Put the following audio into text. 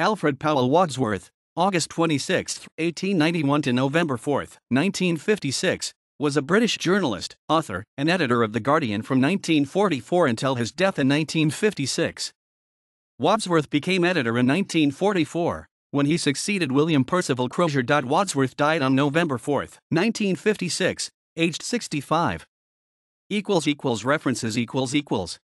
Alfred Powell Wadsworth, August 26, 1891 to November 4, 1956, was a British journalist, author, and editor of The Guardian from 1944 until his death in 1956. Wadsworth became editor in 1944 when he succeeded William Percival Crozier. Wadsworth died on November 4, 1956, aged 65. equals equals references equals equals